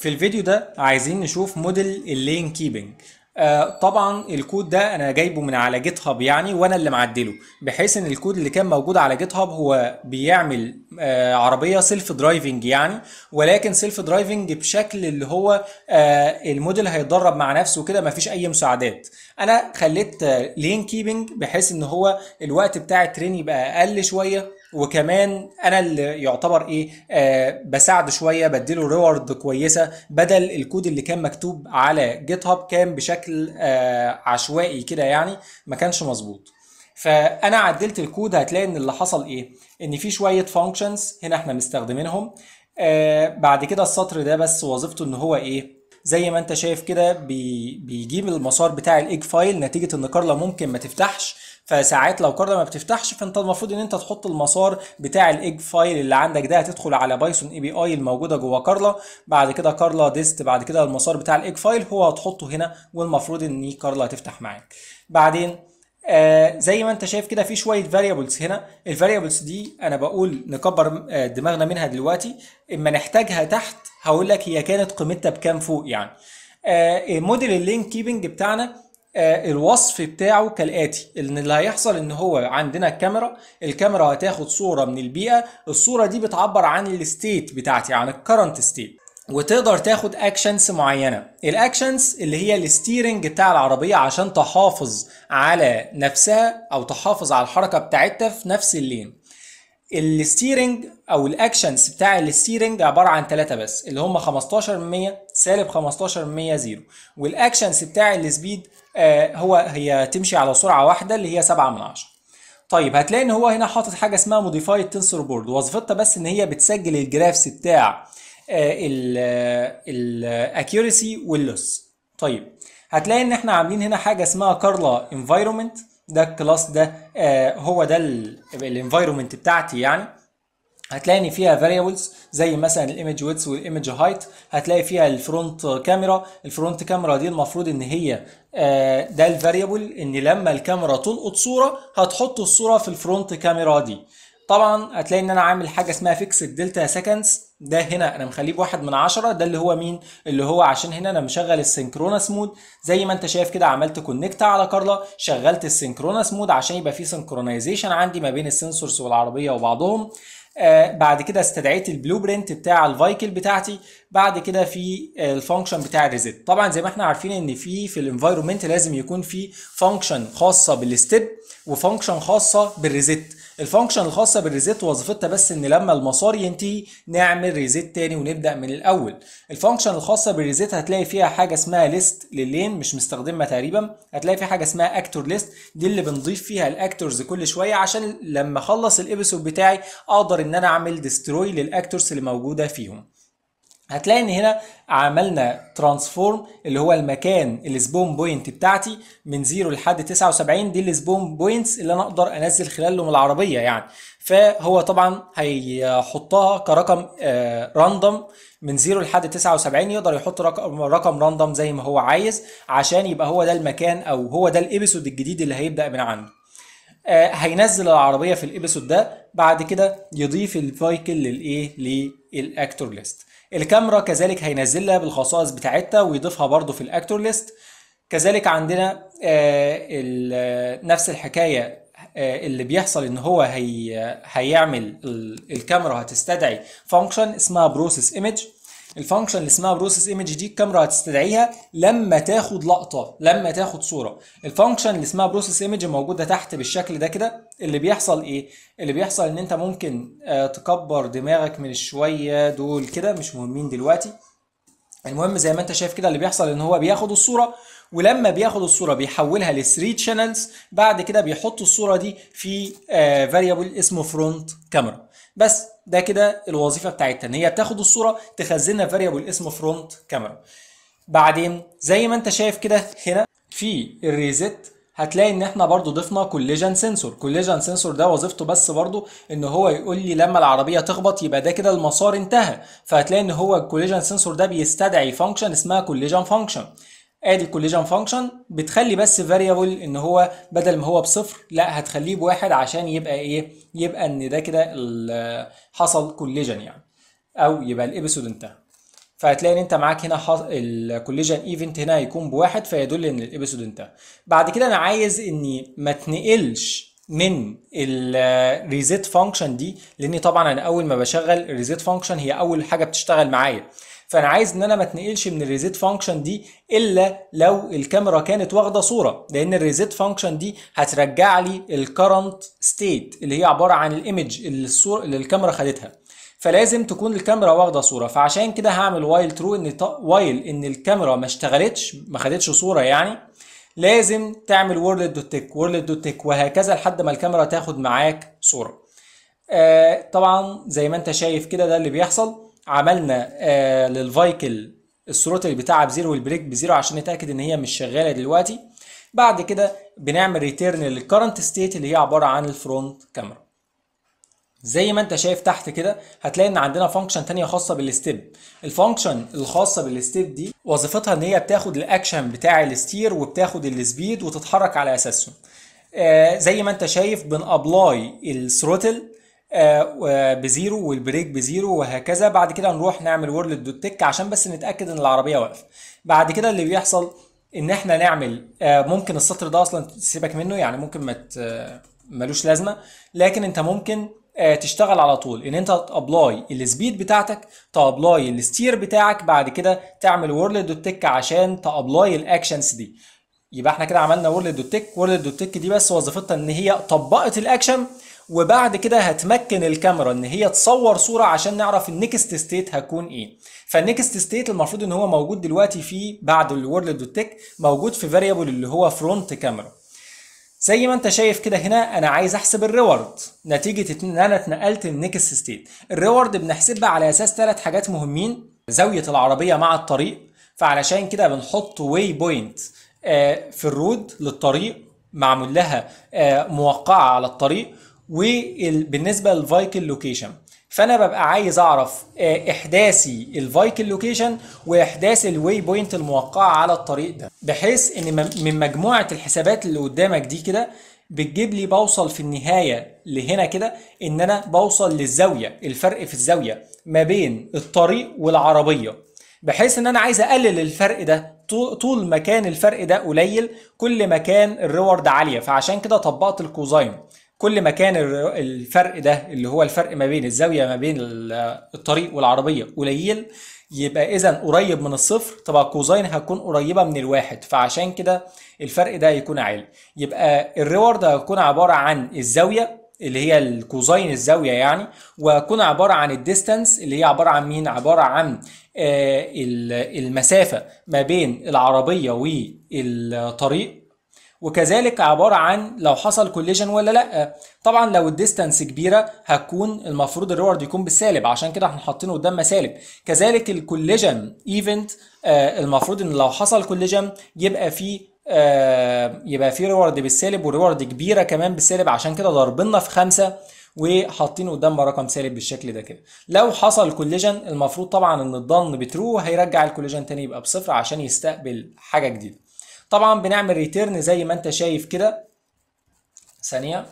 في الفيديو ده عايزين نشوف موديل اللين كيبنج آه طبعا الكود ده انا جايبه من على جيت هاب يعني وانا اللي معدله بحيث ان الكود اللي كان موجود على جيت هاب هو بيعمل آه عربيه سيلف درايفنج يعني ولكن سيلف درايفنج بشكل اللي هو آه الموديل هيتدرب مع نفسه كده مفيش اي مساعدات انا خليت لين آه، كيبنج بحيث ان هو الوقت بتاع الترين يبقى اقل شويه وكمان انا اللي يعتبر ايه آه بساعده شويه بديله ريورد كويسه بدل الكود اللي كان مكتوب على جيت هاب كان بشكل آه عشوائي كده يعني ما كانش مظبوط فانا عدلت الكود هتلاقي ان اللي حصل ايه ان في شويه فانكشنز هنا احنا مستخدمينهم آه بعد كده السطر ده بس وظيفته ان هو ايه زي ما انت شايف كده بي بيجيب المسار بتاع الايج فايل نتيجه ان كارلا ممكن ما تفتحش فساعات لو كاردا ما بتفتحش فانت المفروض ان انت تحط المسار بتاع الايج فايل اللي عندك ده هتدخل على بايثون اي بي اي الموجوده جوه كارلا بعد كده كارلا ديست بعد كده المسار بتاع الايج فايل هو هتحطه هنا والمفروض ان كارلا هتفتح معاك بعدين آه زي ما انت شايف كده في شويه فاريبلز هنا الفاريبلز دي انا بقول نكبر آه دماغنا منها دلوقتي اما نحتاجها تحت هقول لك هي كانت قيمتها بكام فوق يعني آه موديل اللينك كيبنج بتاعنا آه، الوصف بتاعه كالاتي ان اللي هيحصل ان هو عندنا الكاميرا الكاميرا هتاخد صوره من البيئه الصوره دي بتعبر عن الستيت بتاعتي عن الكرنت ستيت وتقدر تاخد اكشنز معينه الاكشنز اللي هي الستيرنج بتاع العربيه عشان تحافظ على نفسها او تحافظ على الحركه بتاعتها في نفس اللين الستيرنج او الاكشنز بتاع الستيرنج عباره عن ثلاثه بس اللي هم 15% سالب 15% زيرو والاكشنز بتاع السبيد آه، هو هي تمشي على سرعه واحده اللي هي 7 من 10 طيب هتلاقي ان هو هنا حاطط حاجه اسمها موديفايد تنسور بورد وظيفتها بس ان هي بتسجل الجرافس بتاع آه، الاكيورسي آه، واللوس طيب هتلاقي ان احنا عاملين هنا حاجه اسمها كارلا انفايرومنت ده الكلاس ده آه هو ده الانفايرومنت بتاعتي يعني هتلاقي ان فيها فاريبلز زي مثلا الايمج ويدث والايمج هايت هتلاقي فيها الفرونت كاميرا الفرونت كاميرا دي المفروض ان هي آه ده الفاريبل ان لما الكاميرا تلقط صوره هتحط الصوره في الفرونت كاميرا دي طبعا هتلاقي ان انا عامل حاجه اسمها فيكسد دلتا سكندز ده هنا انا مخليه بواحد من عشرة ده اللي هو مين اللي هو عشان هنا انا مشغل السنكرونس مود زي ما انت شايف كده عملت كونكت على كارلا شغلت السنكرونس مود عشان يبقى في سنكرونايزيشن عندي ما بين السنسورز والعربيه وبعضهم آه بعد كده استدعيت البلو برنت بتاع الفايكل بتاعتي بعد كده في الفانكشن بتاع الريزيت طبعا زي ما احنا عارفين ان في في الانفايرومنت لازم يكون في فانكشن خاصه بالستيب وفانكشن خاصه بالريزيت الفانكشن الخاصه بالريزيت وظيفتها بس ان لما المسار ينتهي نعمل ريزيت تاني ونبدا من الاول الفانكشن الخاصه بالريزيت هتلاقي فيها حاجه اسمها ليست للين مش مستخدمها تقريبا هتلاقي فيها حاجه اسمها اكتور ليست دي اللي بنضيف فيها الاكتورز كل شويه عشان لما اخلص الابسود بتاعي اقدر ان انا اعمل ديستروي للاكتورز اللي موجوده فيهم هتلاقي ان هنا عملنا ترانسفورم اللي هو المكان السبون بوينت بتاعتي من 0 لحد 79 دي السبون بوينتس اللي انا اقدر انزل خلالهم العربيه يعني فهو طبعا هيحطها كرقم راندوم آه، من 0 لحد 79 يقدر يحط رقم رقم راندوم زي ما هو عايز عشان يبقى هو ده المكان او هو ده الابيسود الجديد اللي هيبدا من عنده آه، هينزل العربيه في الابيسود ده بعد كده يضيف الفايكل للايه للاكتور ليست الكاميرا كذلك هينزلها بالخصائص بتاعتها ويضيفها برضو في الاكتور ليست كذلك عندنا آه، نفس الحكايه آه، اللي بيحصل ان هو هي هيعمل الكاميرا هتستدعي فانكشن اسمها بروسيس ايمج الفانكشن اللي اسمها بروسيس ايمج دي الكاميرا هتستدعيها لما تاخد لقطه لما تاخد صوره الفانكشن اللي اسمها بروسيس ايمج موجوده تحت بالشكل ده كده اللي بيحصل ايه اللي بيحصل ان انت ممكن آه، تكبر دماغك من شويه دول كده مش مهمين دلوقتي المهم زي ما انت شايف كده اللي بيحصل ان هو بياخد الصوره ولما بياخد الصوره بيحولها ل 3 شانلز بعد كده بيحط الصوره دي في فاريبل آه، اسمه فرونت كاميرا بس ده كده الوظيفه بتاعتها ان هي بتاخد الصوره تخزنها في فاريبل اسمه فرونت كاميرا بعدين زي ما انت شايف كده هنا في الريزت هتلاقي ان احنا برضو ضفنا كوليجن سنسور كوليجن سنسور ده وظيفته بس برضو ان هو يقول لي لما العربيه تخبط يبقى ده كده المسار انتهى فهتلاقي ان هو الكوليجن سنسور ده بيستدعي فانكشن اسمها كوليجن فانكشن ادي الكوليجن فانكشن بتخلي بس فاريبل ان هو بدل ما هو بصفر لا هتخليه بواحد عشان يبقى ايه يبقى ان ده كده حصل كوليجن يعني او يبقى الابيسود انتهى فهتلاقي ان انت معاك هنا الكوليجن ايفنت هنا هيكون بواحد فيدل ان الابيسود انتهى بعد كده انا عايز اني ما اتنقلش من الريزيت فانكشن دي لاني طبعا انا اول ما بشغل الريزيت فانكشن هي اول حاجه بتشتغل معايا فانا عايز ان انا ما اتنقلش من الريزيت فانكشن دي الا لو الكاميرا كانت واخده صوره لان الريزيت فانكشن دي هترجع لي الكرنت ستيت اللي هي عباره عن الايمج اللي الصوره اللي الكاميرا خدتها فلازم تكون الكاميرا واخده صوره فعشان كده هعمل وايل ترو ان وايل ان الكاميرا ما اشتغلتش ما خدتش صوره يعني لازم تعمل وورلد دوت تك وورلد دوت تك وهكذا لحد ما الكاميرا تاخد معاك صوره آه طبعا زي ما انت شايف كده ده اللي بيحصل عملنا آه للفايكل الثروتل بتاعها بزيرو والبريك بزيرو عشان نتاكد ان هي مش شغاله دلوقتي بعد كده بنعمل ريتيرن للكرنت ستيت اللي هي عباره عن الفرونت كاميرا زي ما انت شايف تحت كده هتلاقي ان عندنا فانكشن تانية خاصة بالستيب الفانكشن الخاصة بالستيب دي وظيفتها ان هي بتاخد الاكشن بتاع الستير وبتاخد السبيد وتتحرك على اساسه آه زي ما انت شايف بنابلاي الثروتل بزيرو والبريك بزيرو وهكذا بعد كده نروح نعمل وورلد دوت تك عشان بس نتاكد ان العربيه واقفه بعد كده اللي بيحصل ان احنا نعمل آه، ممكن السطر ده اصلا تسيبك منه يعني ممكن ما ملوش لازمه لكن انت ممكن آه، تشتغل على طول ان انت تابلاي السبيد بتاعتك تابلاي الستير بتاعك بعد كده تعمل وورلد دوت تك عشان تابلاي الاكشنز دي يبقى احنا كده عملنا وورلد دوت تك وورلد دوت تك دي بس وظيفتها ان هي طبقت الاكشن وبعد كده هتمكن الكاميرا ان هي تصور صوره عشان نعرف النكست ستيت هتكون ايه فالنكست ستيت المفروض ان هو موجود دلوقتي في بعد الورلد دوت تك موجود في فاريبل اللي هو فرونت كاميرا زي ما انت شايف كده هنا انا عايز احسب الريورد نتيجه ان انا اتنقلت النكست ستيت الريورد بنحسبها على اساس ثلاث حاجات مهمين زاويه العربيه مع الطريق فعلشان كده بنحط واي آه، بوينت في الرود للطريق معمول لها آه، موقعه على الطريق وبالنسبه للفايكل لوكيشن فانا ببقى عايز اعرف آه، احداثي الفايكل لوكيشن واحداث الواي بوينت الموقعه على الطريق ده بحيث ان من مجموعه الحسابات اللي قدامك دي كده بتجيب لي بوصل في النهايه لهنا كده ان انا بوصل للزاويه الفرق في الزاويه ما بين الطريق والعربيه بحيث ان انا عايز اقلل الفرق ده طول ما كان الفرق ده قليل كل ما كان الريورد عاليه فعشان كده طبقت الكوزاين كل ما كان الفرق ده اللي هو الفرق ما بين الزاويه ما بين الطريق والعربيه قليل يبقى اذا قريب من الصفر طبعا كوزين هتكون قريبه من الواحد فعشان كده الفرق ده هيكون عالي يبقى الريورد هيكون عباره عن الزاويه اللي هي الكوزين الزاويه يعني وهتكون عباره عن الديستانس اللي هي عباره عن مين عباره عن آه، المسافه ما بين العربيه والطريق وكذلك عبارة عن لو حصل كوليجن ولا لا طبعا لو الديستانس كبيرة هتكون المفروض الريورد يكون بالسالب عشان كده احنا حاطينه قدام مسالب كذلك الكوليجن ايفنت آه، المفروض ان لو حصل كوليجن يبقى في آه، يبقى في ريورد بالسالب وريورد كبيرة كمان بالسالب عشان كده ضربنا في خمسة وحاطين قدام رقم سالب بالشكل ده كده لو حصل كوليجن المفروض طبعا ان الضن بترو هيرجع الكوليجن تاني يبقى بصفر عشان يستقبل حاجه جديده طبعا بنعمل ريتيرن زي ما انت شايف كده ثانيه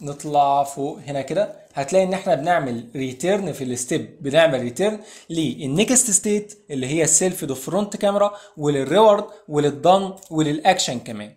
نطلع فوق هنا كده هتلاقي ان احنا بنعمل ريتيرن في الستيب بنعمل ريتيرن للنكست ستيت اللي هي السيلف دو فرونت كاميرا وللريورد وللدن وللاكشن كمان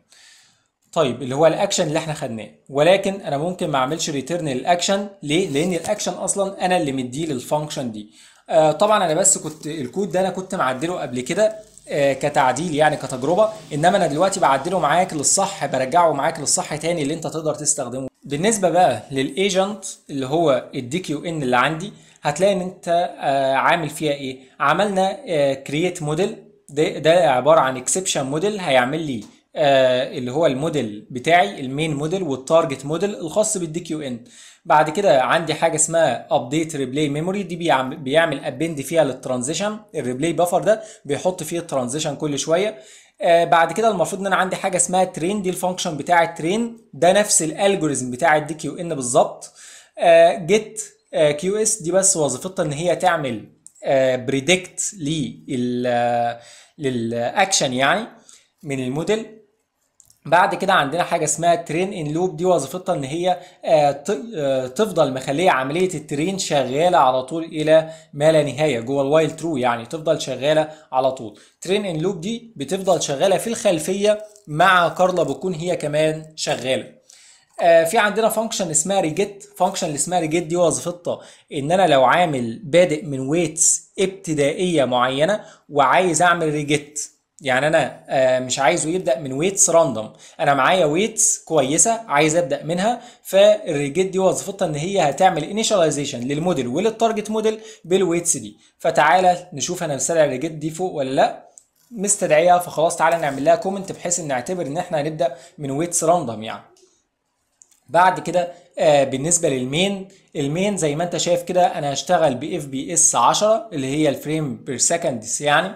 طيب اللي هو الاكشن اللي احنا خدناه ولكن انا ممكن ما اعملش ريتيرن للاكشن ليه لان الاكشن اصلا انا اللي مديه للفانكشن دي آه طبعا انا بس كنت الكود ده انا كنت معدله قبل كده آه، كتعديل يعني كتجربه انما انا دلوقتي بعدله معاك للصح برجعه معاك للصح تاني اللي انت تقدر تستخدمه بالنسبه بقى للايجنت اللي هو الدي كيو ان اللي عندي هتلاقي ان انت آه، عامل فيها ايه عملنا كرييت آه، موديل ده, ده عباره عن اكسبشن موديل هيعمل لي آه، اللي هو الموديل بتاعي المين موديل والتارجت موديل الخاص بالدي كيو ان بعد كده عندي حاجه اسمها ابديت ريبلاي ميموري دي بيعمل ابند فيها للترانزيشن الريبلاي بفر ده بيحط فيه الترانزيشن كل شويه آه، بعد كده المفروض ان انا عندي حاجه اسمها ترين دي الفانكشن بتاع الترين ده نفس الالجوريزم بتاع الدي كيو ان بالظبط جيت كيو اس دي بس وظيفتها ان هي تعمل بريدكت آه، للاكشن يعني من الموديل بعد كده عندنا حاجه اسمها ترين ان لوب دي وظيفتها ان هي آه، آه، تفضل مخليه عمليه الترين شغاله على طول الى ما لا نهايه جوه الوايل ترو يعني تفضل شغاله على طول ترين ان لوب دي بتفضل شغاله في الخلفيه مع كارلا بتكون هي كمان شغاله آه، في عندنا فانكشن اسمها ريجيت فانكشن اللي اسمها ريجيت دي وظيفتها ان انا لو عامل بادئ من ويتس ابتدائيه معينه وعايز اعمل ريجيت يعني انا آه، مش عايزه يبدا من ويتس راندوم انا معايا ويتس كويسه عايز ابدا منها فالريجيت دي وظيفتها ان هي هتعمل انيشاليزيشن للموديل وللتارجت موديل بالويتس دي فتعالى نشوف انا مستدعي الريجيت دي فوق ولا لا مستدعيها فخلاص تعالى نعمل لها كومنت بحيث ان نعتبر ان احنا هنبدا من ويتس راندوم يعني بعد كده آه بالنسبه للمين المين زي ما انت شايف كده انا هشتغل باف بي اس 10 اللي هي الفريم بير سكندز يعني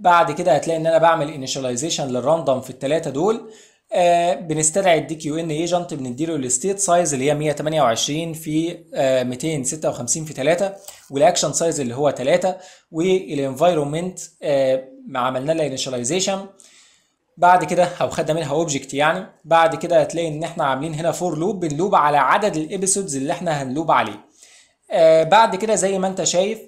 بعد كده هتلاقي ان انا بعمل انيشاليزيشن للراندوم في الثلاثه دول آه بنستدعي الدي كيو ان ايجنت بنديله الستيت سايز اللي هي 128 في آه 256 في 3 والاكشن سايز اللي هو 3 والانفايرومنت آه عملنا لها انيشاليزيشن بعد كده او خدنا منها اوبجكت يعني بعد كده هتلاقي ان احنا عاملين هنا فور لوب بنلوب على عدد الابيسودز اللي احنا هنلوب عليه آه بعد كده زي ما انت شايف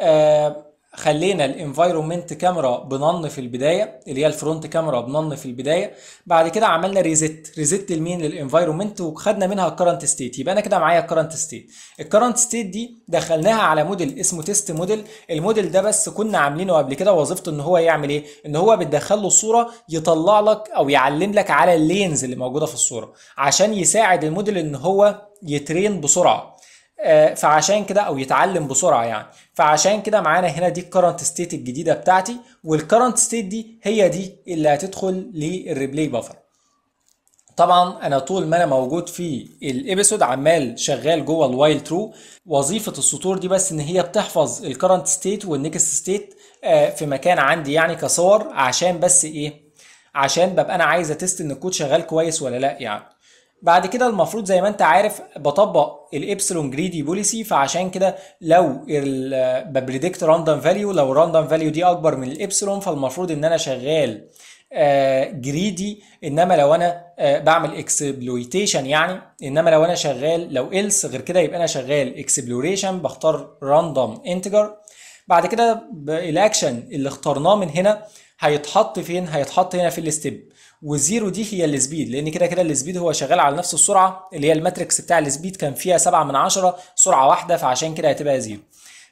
آه خلينا الانفايرومنت كاميرا بنن في البدايه اللي هي الفرونت كاميرا بنن في البدايه بعد كده عملنا ريزيت ريزيت لمين للانفايرومنت وخدنا منها الكرنت ستيت يبقى انا كده معايا الكرنت ستيت الكرنت ستيت دي دخلناها على موديل اسمه تيست موديل الموديل ده بس كنا عاملينه قبل كده وظيفته ان هو يعمل ايه ان هو بتدخل له صوره يطلع لك او يعلم لك على اللينز اللي موجوده في الصوره عشان يساعد الموديل ان هو يترين بسرعه آه، فعشان كده او يتعلم بسرعه يعني فعشان كده معانا هنا دي الكرنت ستيت الجديده بتاعتي والكرنت ستيت دي هي دي اللي هتدخل للريبلاي بافر طبعا انا طول ما انا موجود في الابيسود عمال شغال جوه الوايل ترو وظيفه السطور دي بس ان هي بتحفظ الكرنت ستيت والنكست ستيت في مكان عندي يعني كصور عشان بس ايه عشان ببقى انا عايز اتست ان الكود شغال كويس ولا لا يعني بعد كده المفروض زي ما انت عارف بطبق الابسلون جريدي بوليسي فعشان كده لو ببريدكت راندوم فاليو لو الراندوم فاليو دي اكبر من الابسلون فالمفروض ان انا شغال جريدي آه، انما لو انا آه، بعمل اكسبلويتيشن يعني انما لو انا شغال لو else غير كده يبقى انا شغال اكسبلوريشن بختار راندوم انتجر بعد كده الاكشن اللي اخترناه من هنا هيتحط فين هيتحط هنا في الستيب وزيرو دي هي السبيد لان كده كده السبيد هو شغال على نفس السرعه اللي هي الماتريكس بتاع السبيد كان فيها 7 من 10 سرعه واحده فعشان كده هتبقى زيرو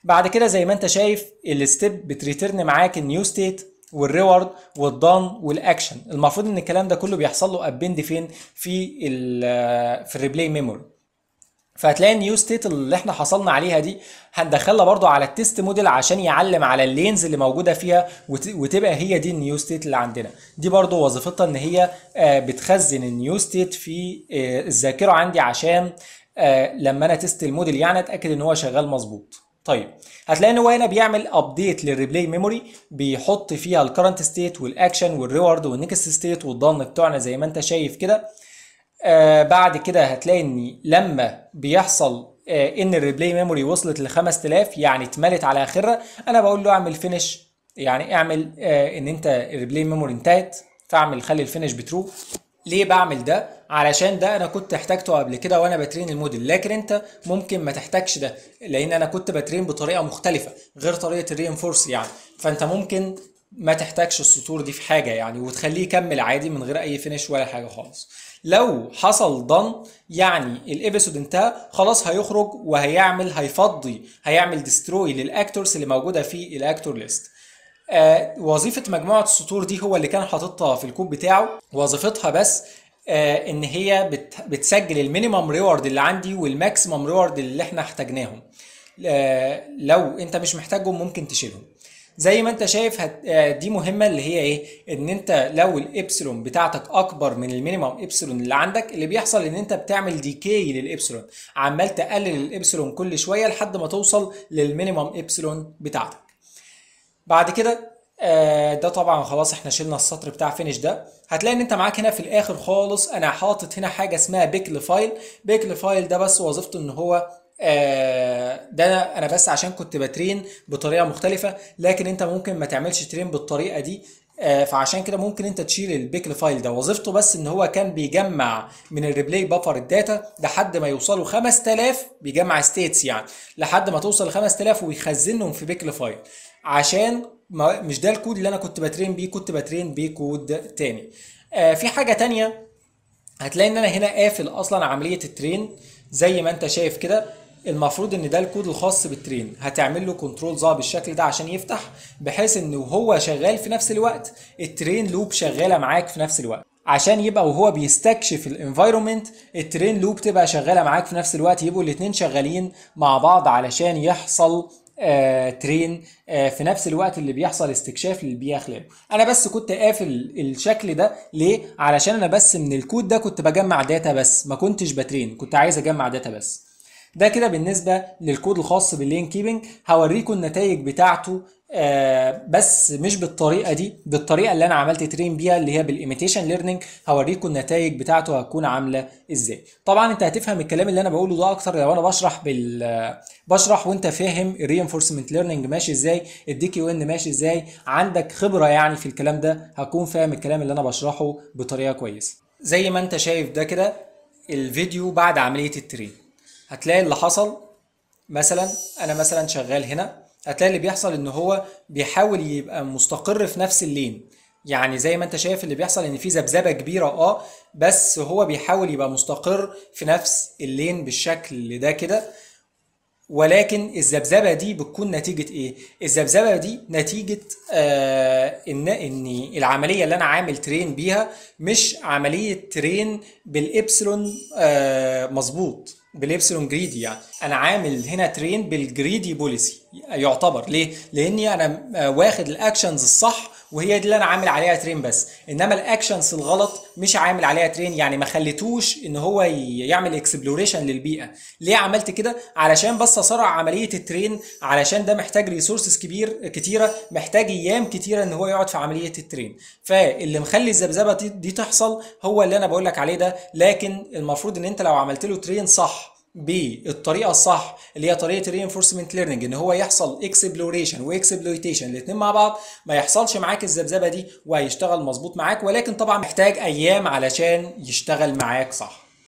بعد كده زي ما انت شايف الستيب بتريترن معاك النيو ستيت والريورد والدان والاكشن المفروض ان الكلام ده كله بيحصل له ابند فين في في الريبلاي ميموري فهتلاقي النيو ستيت اللي احنا حصلنا عليها دي هندخلها برضو على التست موديل عشان يعلم على اللينز اللي موجوده فيها وتبقى هي دي النيو ستيت اللي عندنا دي برضو وظيفتها ان هي آه، بتخزن النيو ستيت في آه، الذاكره عندي عشان آه، لما انا تست الموديل يعني اتاكد ان هو شغال مظبوط طيب هتلاقي ان هو هنا بيعمل ابديت للريبلاي ميموري بيحط فيها الكرنت ستيت والاكشن والريورد والنكست ستيت والضن بتوعنا زي ما انت شايف كده آه بعد كده هتلاقي ان لما بيحصل آه ان الريبلاي ميموري وصلت ل 5000 يعني اتملت على اخرها انا بقول له اعمل فينش يعني اعمل آه ان انت الريبلاي ميموري انتهت فاعمل خلي الفينش بترو ليه بعمل ده؟ علشان ده انا كنت احتاجته قبل كده وانا بترين الموديل لكن انت ممكن ما تحتاجش ده لان انا كنت بترين بطريقه مختلفه غير طريقه الرينفورس يعني فانت ممكن ما تحتاجش السطور دي في حاجه يعني وتخليه يكمل عادي من غير اي فينش ولا حاجه خالص لو حصل ضن يعني الابيسود انتهى خلاص هيخرج وهيعمل هيفضي هيعمل ديستروي للاكتورز اللي موجوده في الاكتور ليست آه وظيفه مجموعه السطور دي هو اللي كان حاططها في الكود بتاعه وظيفتها بس آه ان هي بت بتسجل المينيمم ريورد اللي عندي والماكسيمم ريورد اللي احنا احتاجناهم آه لو انت مش محتاجهم ممكن تشيلهم زي ما انت شايف هت... آه، دي مهمه اللي هي ايه ان انت لو الابسلون بتاعتك اكبر من المينيمم ابسلون اللي عندك اللي بيحصل ان انت بتعمل ديكي للابسلون عمال تقلل الابسلون كل شويه لحد ما توصل للمينيمم ابسلون بتاعتك بعد كده آه، ده طبعا خلاص احنا شلنا السطر بتاع فينش ده هتلاقي ان انت معاك هنا في الاخر خالص انا حاطط هنا حاجه اسمها بيكل فايل بيكل فايل ده بس وظيفته ان هو آه، ده انا بس عشان كنت بترين بطريقه مختلفه لكن انت ممكن ما تعملش ترين بالطريقه دي آه، فعشان كده ممكن انت تشيل البيكل فايل ده وظيفته بس ان هو كان بيجمع من الريبلاي بافر الداتا لحد ما يوصلوا 5000 بيجمع ستيتس يعني لحد ما توصل ل 5000 ويخزنهم في بيكل فايل عشان مش ده الكود اللي انا كنت بترين بيه كنت بترين بيه كود تاني آه، في حاجه تانية هتلاقي ان انا هنا قافل اصلا عمليه الترين زي ما انت شايف كده المفروض ان ده الكود الخاص بالترين هتعمل له كنترول ظا بالشكل ده عشان يفتح بحيث ان وهو شغال في نفس الوقت الترين لوب شغاله معاك في نفس الوقت عشان يبقى وهو بيستكشف الانفايرومنت الترين لوب تبقى شغاله معاك في نفس الوقت يبقوا الاثنين شغالين مع بعض علشان يحصل آه، ترين آه، في نفس الوقت اللي بيحصل استكشاف للبيئه خلاله انا بس كنت قافل الشكل ده ليه علشان انا بس من الكود ده كنت بجمع داتا بس ما كنتش بترين كنت عايز اجمع داتا بس ده كده بالنسبه للكود الخاص باللين كيبنج هوريكم النتائج بتاعته آه بس مش بالطريقه دي بالطريقه اللي انا عملت ترين بيها اللي هي بالايميتيشن ليرنينج هوريكم النتائج بتاعته هتكون عامله ازاي طبعا انت هتفهم الكلام اللي انا بقوله ده اكتر لو انا بشرح بال بشرح وانت فاهم الريينفورسمنت ليرنينج ماشي ازاي الدي كيو ان ماشي ازاي عندك خبره يعني في الكلام ده هكون فاهم الكلام اللي انا بشرحه بطريقه كويسه زي ما انت شايف ده كده الفيديو بعد عمليه الترين هتلاقي اللي حصل مثلا انا مثلا شغال هنا هتلاقي اللي بيحصل ان هو بيحاول يبقى مستقر في نفس اللين يعني زي ما انت شايف اللي بيحصل ان في ذبذبه كبيره اه بس هو بيحاول يبقى مستقر في نفس اللين بالشكل ده كده ولكن الذبذبه دي بتكون نتيجه ايه؟ الذبذبه دي نتيجه آه ان ان العمليه اللي انا عامل ترين بيها مش عمليه ترين بالابسلون آه مظبوط بالابسلون جريدي يعني انا عامل هنا ترين بالجريدي بوليسي يعتبر ليه؟ لاني انا واخد الاكشنز الصح وهي دي اللي انا عامل عليها ترين بس انما الاكشنز الغلط مش عامل عليها ترين يعني ما خليتوش ان هو يعمل اكسبلوريشن للبيئه ليه عملت كده علشان بس اسرع عمليه الترين علشان ده محتاج ريسورسز كبير كتيره محتاج ايام كتيره ان هو يقعد في عمليه الترين فاللي مخلي الذبذبه دي تحصل هو اللي انا بقول لك عليه ده لكن المفروض ان انت لو عملت له ترين صح بالطريقه الصح اللي هي طريقه الرينفورسمنت ليرنينج ان هو يحصل اكسبلوريشن واكسبلويتيشن الاثنين مع بعض ما يحصلش معاك الذبذبه دي وهيشتغل مظبوط معاك ولكن طبعا محتاج ايام علشان يشتغل معاك صح